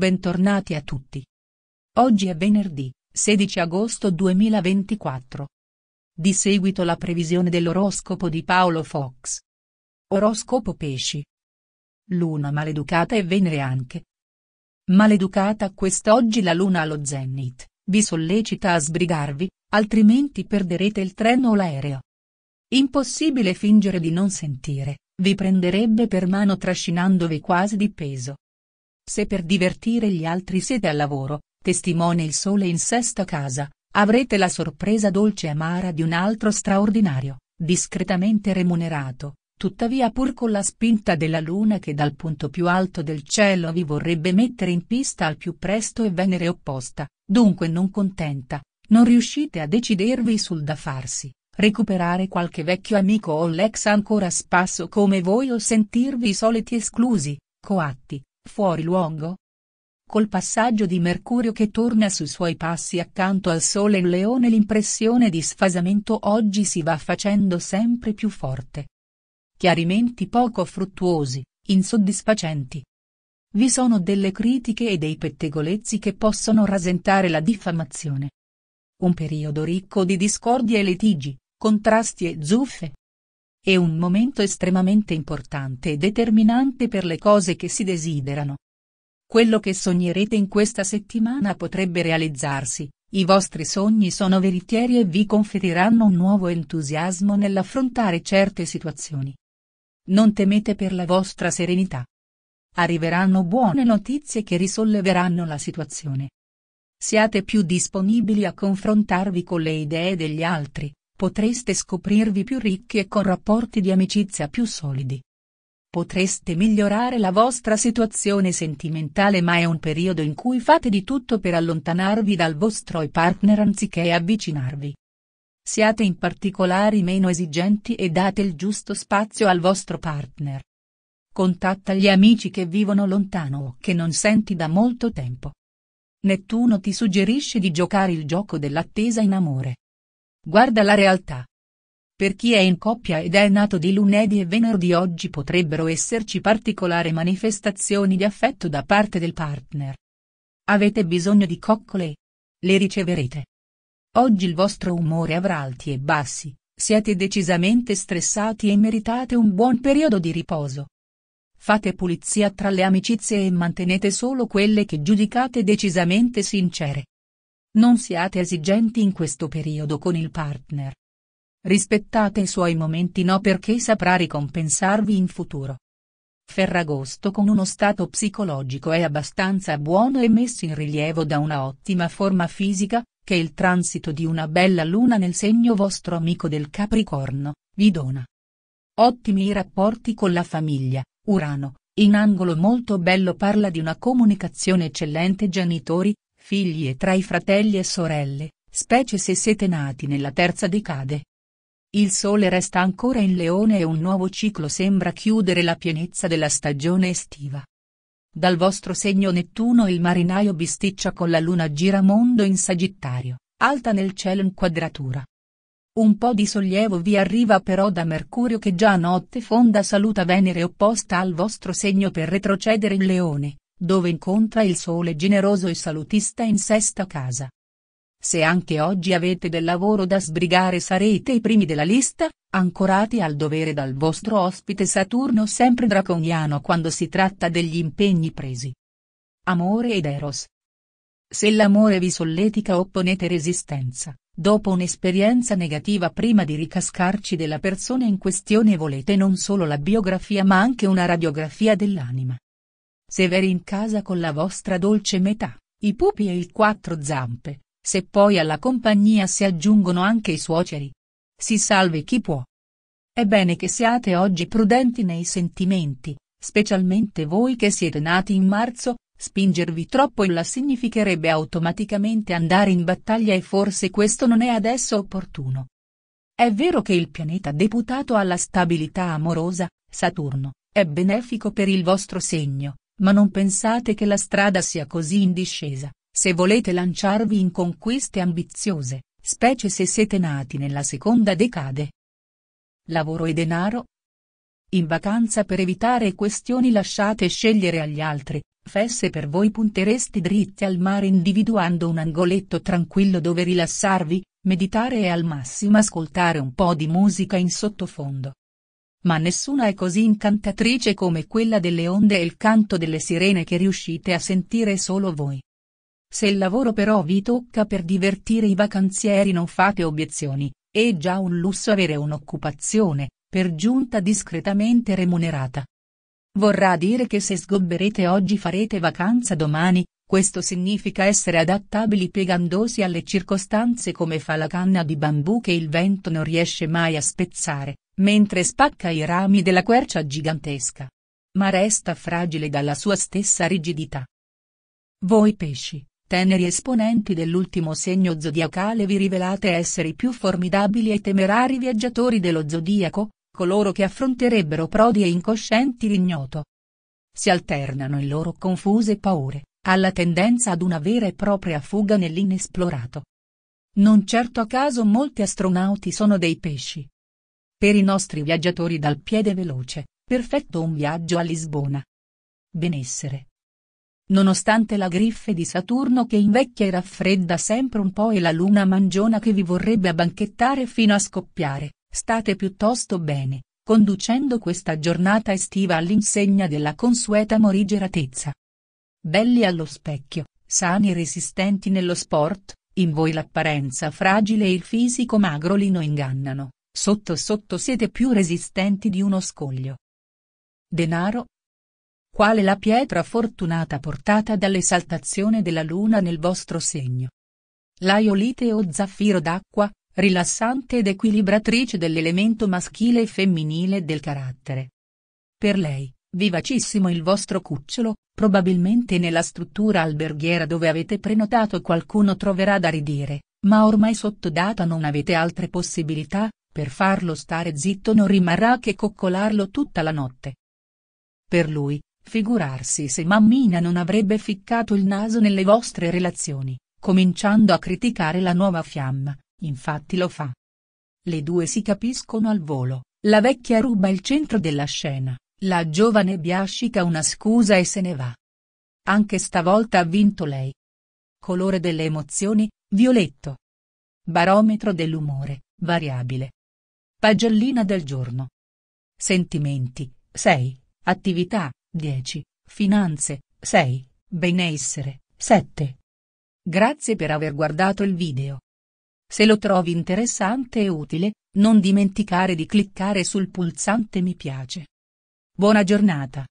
Bentornati a tutti. Oggi è venerdì, 16 agosto 2024. Di seguito la previsione dell'oroscopo di Paolo Fox. Oroscopo Pesci. Luna maleducata e Venere anche. Maleducata quest'oggi la luna allo zenit, vi sollecita a sbrigarvi, altrimenti perderete il treno o l'aereo. Impossibile fingere di non sentire, vi prenderebbe per mano trascinandovi quasi di peso. Se per divertire gli altri siete al lavoro, testimone il sole in sesta casa, avrete la sorpresa dolce e amara di un altro straordinario, discretamente remunerato, tuttavia pur con la spinta della luna che dal punto più alto del cielo vi vorrebbe mettere in pista al più presto e venere opposta, dunque non contenta, non riuscite a decidervi sul da farsi, recuperare qualche vecchio amico o l'ex ancora a spasso come voi o sentirvi soliti esclusi, coatti, Fuori luogo? Col passaggio di Mercurio che torna sui suoi passi accanto al Sole in Leone l'impressione di sfasamento oggi si va facendo sempre più forte. Chiarimenti poco fruttuosi, insoddisfacenti. Vi sono delle critiche e dei pettegolezzi che possono rasentare la diffamazione. Un periodo ricco di discordie e litigi, contrasti e zuffe. È un momento estremamente importante e determinante per le cose che si desiderano. Quello che sognerete in questa settimana potrebbe realizzarsi, i vostri sogni sono veritieri e vi conferiranno un nuovo entusiasmo nell'affrontare certe situazioni. Non temete per la vostra serenità. Arriveranno buone notizie che risolleveranno la situazione. Siate più disponibili a confrontarvi con le idee degli altri, Potreste scoprirvi più ricchi e con rapporti di amicizia più solidi. Potreste migliorare la vostra situazione sentimentale ma è un periodo in cui fate di tutto per allontanarvi dal vostro partner anziché avvicinarvi. Siate in particolare meno esigenti e date il giusto spazio al vostro partner. Contatta gli amici che vivono lontano o che non senti da molto tempo. Nettuno ti suggerisce di giocare il gioco dell'attesa in amore. Guarda la realtà. Per chi è in coppia ed è nato di lunedì e venerdì oggi potrebbero esserci particolari manifestazioni di affetto da parte del partner. Avete bisogno di coccole? Le riceverete. Oggi il vostro umore avrà alti e bassi, siete decisamente stressati e meritate un buon periodo di riposo. Fate pulizia tra le amicizie e mantenete solo quelle che giudicate decisamente sincere. Non siate esigenti in questo periodo con il partner. Rispettate i suoi momenti no perché saprà ricompensarvi in futuro. Ferragosto con uno stato psicologico è abbastanza buono e messo in rilievo da una ottima forma fisica, che il transito di una bella luna nel segno vostro amico del Capricorno, vi dona. Ottimi i rapporti con la famiglia, Urano, in angolo molto bello parla di una comunicazione eccellente genitori, figli e tra i fratelli e sorelle, specie se siete nati nella terza decade. Il sole resta ancora in leone e un nuovo ciclo sembra chiudere la pienezza della stagione estiva. Dal vostro segno Nettuno il marinaio bisticcia con la luna giramondo in Sagittario, alta nel cielo in quadratura. Un po' di sollievo vi arriva però da Mercurio che già a notte fonda saluta Venere opposta al vostro segno per retrocedere in Leone, dove incontra il sole generoso e salutista in sesta casa. Se anche oggi avete del lavoro da sbrigare sarete i primi della lista, ancorati al dovere dal vostro ospite Saturno sempre draconiano quando si tratta degli impegni presi. Amore ed Eros. Se l'amore vi solletica opponete resistenza, dopo un'esperienza negativa prima di ricascarci della persona in questione volete non solo la biografia ma anche una radiografia dell'anima severi in casa con la vostra dolce metà, i pupi e il quattro zampe, se poi alla compagnia si aggiungono anche i suoceri. Si salve chi può. È bene che siate oggi prudenti nei sentimenti, specialmente voi che siete nati in marzo, spingervi troppo in là significherebbe automaticamente andare in battaglia e forse questo non è adesso opportuno. È vero che il pianeta deputato alla stabilità amorosa, Saturno, è benefico per il vostro segno, ma non pensate che la strada sia così in discesa, se volete lanciarvi in conquiste ambiziose, specie se siete nati nella seconda decade. Lavoro e denaro? In vacanza per evitare questioni lasciate scegliere agli altri, fesse per voi puntereste dritti al mare individuando un angoletto tranquillo dove rilassarvi, meditare e al massimo ascoltare un po' di musica in sottofondo. Ma nessuna è così incantatrice come quella delle onde e il canto delle sirene che riuscite a sentire solo voi. Se il lavoro però vi tocca per divertire i vacanzieri non fate obiezioni, è già un lusso avere un'occupazione, per giunta discretamente remunerata. Vorrà dire che se sgobberete oggi farete vacanza domani, questo significa essere adattabili piegandosi alle circostanze come fa la canna di bambù che il vento non riesce mai a spezzare, mentre spacca i rami della quercia gigantesca. Ma resta fragile dalla sua stessa rigidità. Voi pesci, teneri esponenti dell'ultimo segno zodiacale vi rivelate essere i più formidabili e temerari viaggiatori dello zodiaco, coloro che affronterebbero prodi e incoscienti l'ignoto. Si alternano in loro confuse paure, alla tendenza ad una vera e propria fuga nell'inesplorato. Non certo a caso molti astronauti sono dei pesci, per i nostri viaggiatori dal piede veloce, perfetto un viaggio a Lisbona. Benessere. Nonostante la griffe di Saturno che invecchia e raffredda sempre un po' e la luna mangiona che vi vorrebbe abbanchettare fino a scoppiare, state piuttosto bene, conducendo questa giornata estiva all'insegna della consueta morigeratezza. Belli allo specchio, sani e resistenti nello sport, in voi l'apparenza fragile e il fisico magro li non ingannano. Sotto sotto siete più resistenti di uno scoglio. Denaro? Quale la pietra fortunata portata dall'esaltazione della luna nel vostro segno? L'aiolite o zaffiro d'acqua, rilassante ed equilibratrice dell'elemento maschile e femminile del carattere. Per lei, vivacissimo il vostro cucciolo, probabilmente nella struttura alberghiera dove avete prenotato qualcuno troverà da ridire, ma ormai sottodata non avete altre possibilità, per farlo stare zitto non rimarrà che coccolarlo tutta la notte. Per lui, figurarsi se mammina non avrebbe ficcato il naso nelle vostre relazioni, cominciando a criticare la nuova fiamma, infatti lo fa. Le due si capiscono al volo, la vecchia ruba il centro della scena, la giovane biascica una scusa e se ne va. Anche stavolta ha vinto lei. Colore delle emozioni, violetto. Barometro dell'umore, variabile, Pagellina del giorno. Sentimenti, 6. Attività, 10. Finanze, 6. Benessere, 7. Grazie per aver guardato il video. Se lo trovi interessante e utile, non dimenticare di cliccare sul pulsante mi piace. Buona giornata.